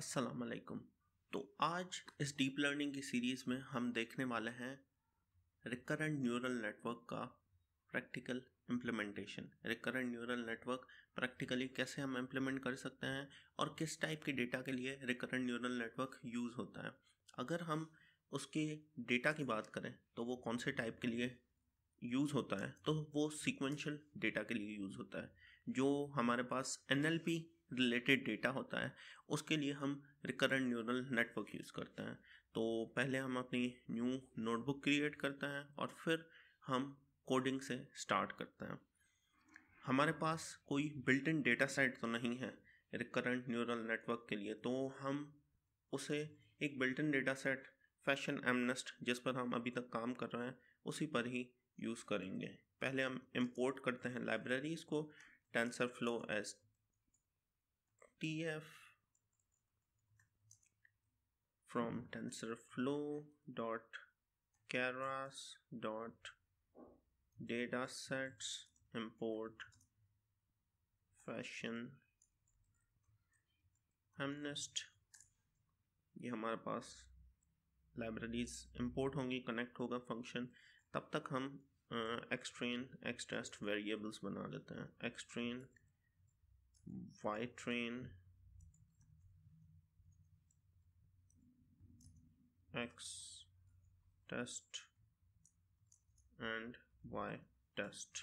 असलकुम तो आज इस डीप लर्निंग की सीरीज़ में हम देखने वाले हैं रिकरेंट न्यूरल नेटवर्क का practical implementation recurrent neural network practically कैसे हम इम्प्लीमेंट कर सकते हैं और किस टाइप के डेटा के लिए रिकरेंट न्यूरल नेटवर्क यूज़ होता है अगर हम उसके डेटा की बात करें तो वो कौन से टाइप के लिए यूज़ होता है तो वो सिक्वेंशल डेटा के लिए यूज़ होता है जो हमारे पास एन रिलेटेड डेटा होता है उसके लिए हम रिकरेंट न्यूरल नेटवर्क यूज़ करते हैं तो पहले हम अपनी न्यू नोटबुक क्रिएट करते हैं और फिर हम कोडिंग से स्टार्ट करते हैं हमारे पास कोई बिल्ट इन डेटा सेट तो नहीं है रिकरेंट न्यूरल नेटवर्क के लिए तो हम उसे एक built in data set fashion MNIST जिस पर हम अभी तक काम कर रहे हैं उसी पर ही यूज़ करेंगे पहले हम इम्पोर्ट करते हैं लाइब्रेरीज़ को TensorFlow as tf from tensorflow dot keras dot datasets import fashion MNIST ये हमारे पास लाइब्रेरीज इंपोर्ट होंगी कनेक्ट होगा फंक्शन तब तक हम एक्सट्रेन एक्सटेस्ट वेरिएबल्स बना लेते हैं एक्सट्रेन white train x test and y test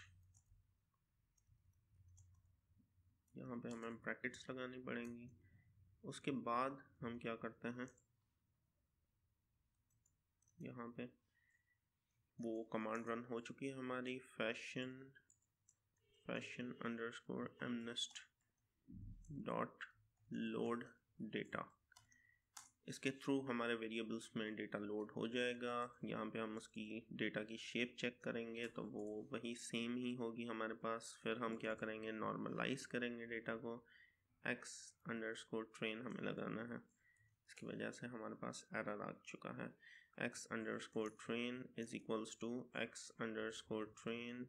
यहाँ पे हमें ब्रैकेट्स लगानी पड़ेंगी उसके बाद हम क्या करते हैं यहाँ पे वो कमांड रन हो चुकी है हमारी fashion fashion underscore MNIST dot load data इसके थ्रू हमारे वेरिएबल्स में डेटा लोड हो जाएगा यहाँ पे हम उसकी डेटा की शेप चेक करेंगे तो वो वही सेम ही होगी हमारे पास फिर हम क्या करेंगे नॉर्मलाइज करेंगे डेटा को एक्स अंडर स्कोर ट्रेन हमें लगाना है इसकी वजह से हमारे पास एरर आ चुका है X underscore train is equals to X underscore train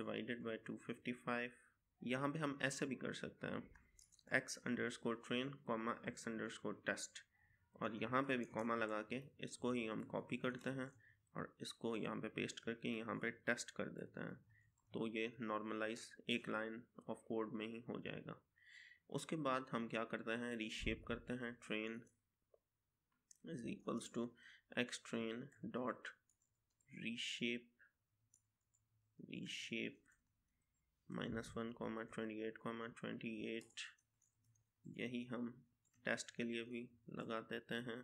divided by two fifty five यहाँ पर हम ऐसे भी कर सकते हैं X underscore train comma X underscore test और यहाँ पे भी कॉमा लगा के इसको ही हम कॉपी करते हैं और इसको यहाँ पे पेस्ट करके यहाँ पे टेस्ट कर देते हैं तो ये नॉर्मलाइज एक लाइन ऑफ कोड में ही हो जाएगा उसके बाद हम क्या करते हैं रीशेप करते हैं train is equals to X train dot reshape reshape minus one comma twenty eight comma twenty eight यही हम टेस्ट के लिए भी लगा देते हैं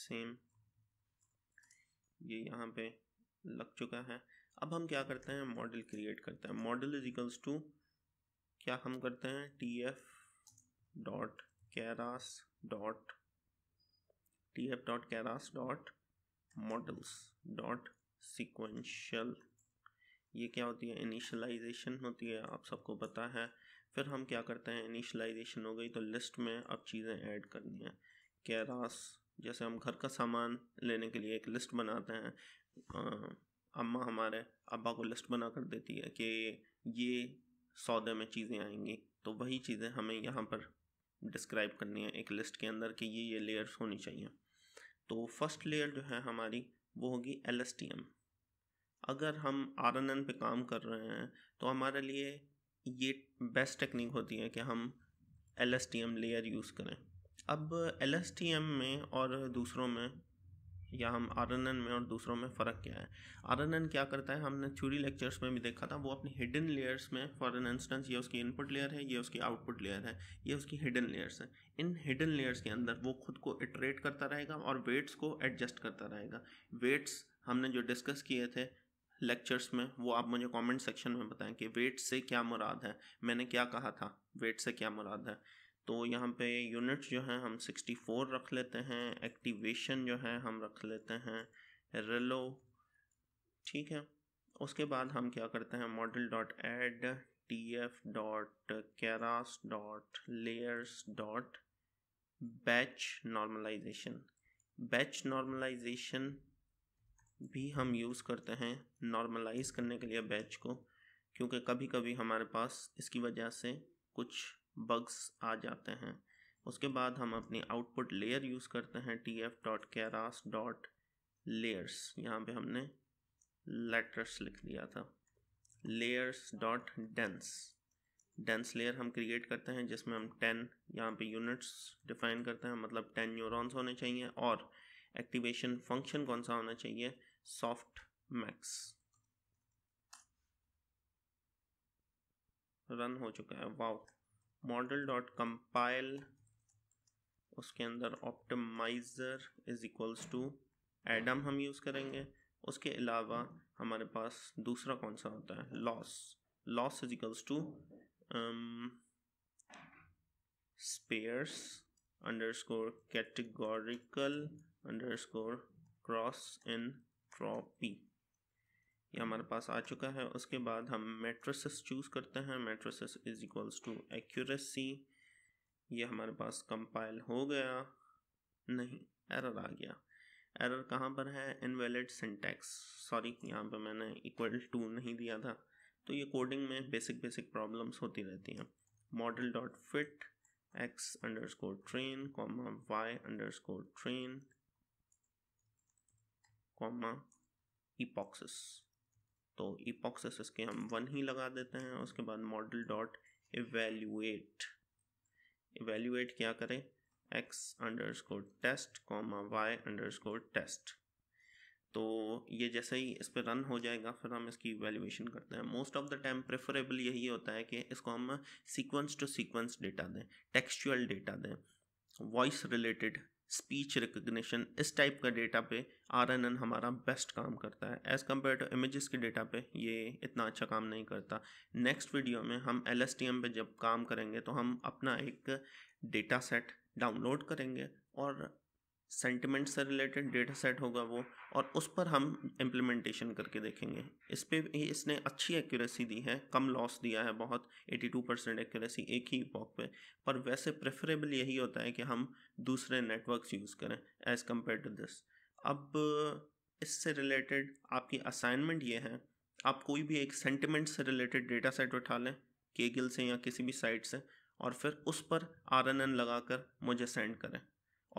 सेम ये यहाँ पे लग चुका है अब हम क्या करते हैं मॉडल क्रिएट करते हैं मॉडल इज इक्वल्स टू क्या हम करते हैं T F dot Keras dot T F dot Keras dot models dot sequential ये क्या होती है इनिशलाइजेशन होती है आप सबको पता है फिर हम क्या करते हैं इनिशलाइजेशन हो गई तो लिस्ट में अब चीज़ें ऐड करनी है कैरास जैसे हम घर का सामान लेने के लिए एक लिस्ट बनाते हैं अम्मा हमारे अब्बा को लिस्ट बना कर देती है कि ये सौदे में चीज़ें आएंगी तो वही चीज़ें हमें यहाँ पर डिस्क्राइब करनी है एक लिस्ट के अंदर कि ये ये लेयर्स होनी चाहिए तो फर्स्ट लेयर जो है हमारी वो होगी एल अगर हम आर एन एन पे काम कर रहे हैं तो हमारे लिए ये बेस्ट टेक्निक होती है कि हम L S T M layer use करें अब एल एस टी एम में और दूसरों में या हम आर एन एन में और दूसरों में फ़र्क क्या है आर एन एन क्या करता है हमने थ्यूरी लेक्चर्स में भी देखा था वो अपनी हिडन लेयर्स में फॉर एन इंस्टेंस ये उसकी इनपुट लेयर है ये उसकी आउटपुट लेयर है ये उसकी हिडन लेयर्स है इन हिडन लेयर्स के अंदर वो खुद को इटरेट करता रहेगा और वेट्स को एडजस्ट करता रहेगा वेट्स हमने जो डिस्कस किए थे लेक्चर्स में वो आप मुझे कमेंट सेक्शन में बताएं कि वेट से क्या मुराद है मैंने क्या कहा था वेट से क्या मुराद है तो यहाँ पे यूनिट्स जो हैं हम 64 रख लेते हैं एक्टिवेशन जो है हम रख लेते हैं रेलो ठीक है उसके बाद हम क्या करते हैं model dot add T F dot Keras dot layers dot batch normalization batch normalization भी हम यूज़ करते हैं नॉर्मलाइज करने के लिए बैच को क्योंकि कभी कभी हमारे पास इसकी वजह से कुछ बग्स आ जाते हैं उसके बाद हम अपनी आउटपुट लेयर यूज़ करते हैं T F dot Keras dot layers यहाँ पर हमने लेटर्स लिख दिया था layers dot dense dense layer हम क्रिएट करते हैं जिसमें हम टेन यहाँ पे यूनिट्स डिफाइन करते हैं मतलब टेन न्यूरॉन्स होने चाहिए और एक्टिवेशन फंक्शन कौन सा होना चाहिए सॉफ्ट मैक्स रन हो चुका है वाओ मॉडल डॉट कंपाइल उसके अंदर optimizer is equals to Adam हम यूज़ करेंगे उसके अलावा हमारे पास दूसरा कौन सा होता है loss loss is equals to sparse underscore categorical underscore cross entropy ये हमारे पास आ चुका है उसके बाद हम मेट्रसेस चूज़ करते हैं metrics is equals to accuracy ये हमारे पास कंपाइल हो गया नहीं एरर आ गया एरर कहाँ पर है इनवैलिड सिंटैक्स सॉरी यहाँ पर मैंने इक्वल टू नहीं दिया था तो ये कोडिंग में बेसिक बेसिक प्रॉब्लम्स होती रहती हैं model dot fit X underscore train comma Y underscore train comma epochs तो ईपॉक्सिस इसके हम वन ही लगा देते हैं उसके बाद मॉडल डॉट इवेल्युएट इवेल्युएट क्या करें X underscore test comma Y underscore test तो ये जैसे ही इस पर रन हो जाएगा फिर हम इसकी इवेल्यूएशन करते हैं most of the time preferable यही होता है कि इसको हम सीक्वेंस टू सीक्वेंस डेटा दें टेक्सचुअल डेटा दें वॉइस रिलेटेड स्पीच रिकग्निशन इस टाइप का डेटा पे आर एन एन हमारा बेस्ट काम करता है एज़ कम्पेयर टू इमेजेस के डेटा पे ये इतना अच्छा काम नहीं करता नेक्स्ट वीडियो में हम एल एस टी एम पर जब काम करेंगे तो हम अपना एक डेटा सेट डाउनलोड करेंगे और सेंटिमेंट से रिलेटेड डेटा सेट होगा वो और उस पर हम इम्प्लीमेंटेशन करके देखेंगे इस पर भी इसने अच्छी एक्यूरेसी दी है कम लॉस दिया है बहुत 82 परसेंट एक्यूरेसी एक ही वॉक पे पर वैसे प्रेफरेबल यही होता है कि हम दूसरे नेटवर्क्स यूज़ करें एज़ कम्पेयर टू दिस अब इससे रिलेटेड आपकी असाइनमेंट ये है आप कोई भी एक सेंटिमेंट से रिलेटेड डेटा सेट उठा लें केगिल से या किसी भी साइट से और फिर उस पर आर एन एन लगा कर मुझे सेंड करें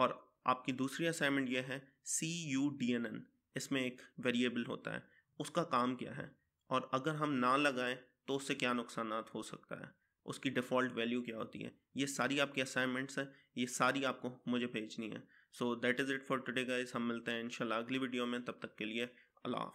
और आपकी दूसरी असाइनमेंट यह है C U D N N इसमें एक वेरिएबल होता है उसका काम क्या है और अगर हम ना लगाएं तो उससे क्या नुकसान हो सकता है उसकी डिफ़ॉल्ट वैल्यू क्या होती है ये सारी आपकी असाइनमेंट्स हैं ये सारी आपको मुझे भेजनी है so that is it for today guys हम मिलते हैं इंशाल्लाह अगली वीडियो में तब तक के लिए अल्लाह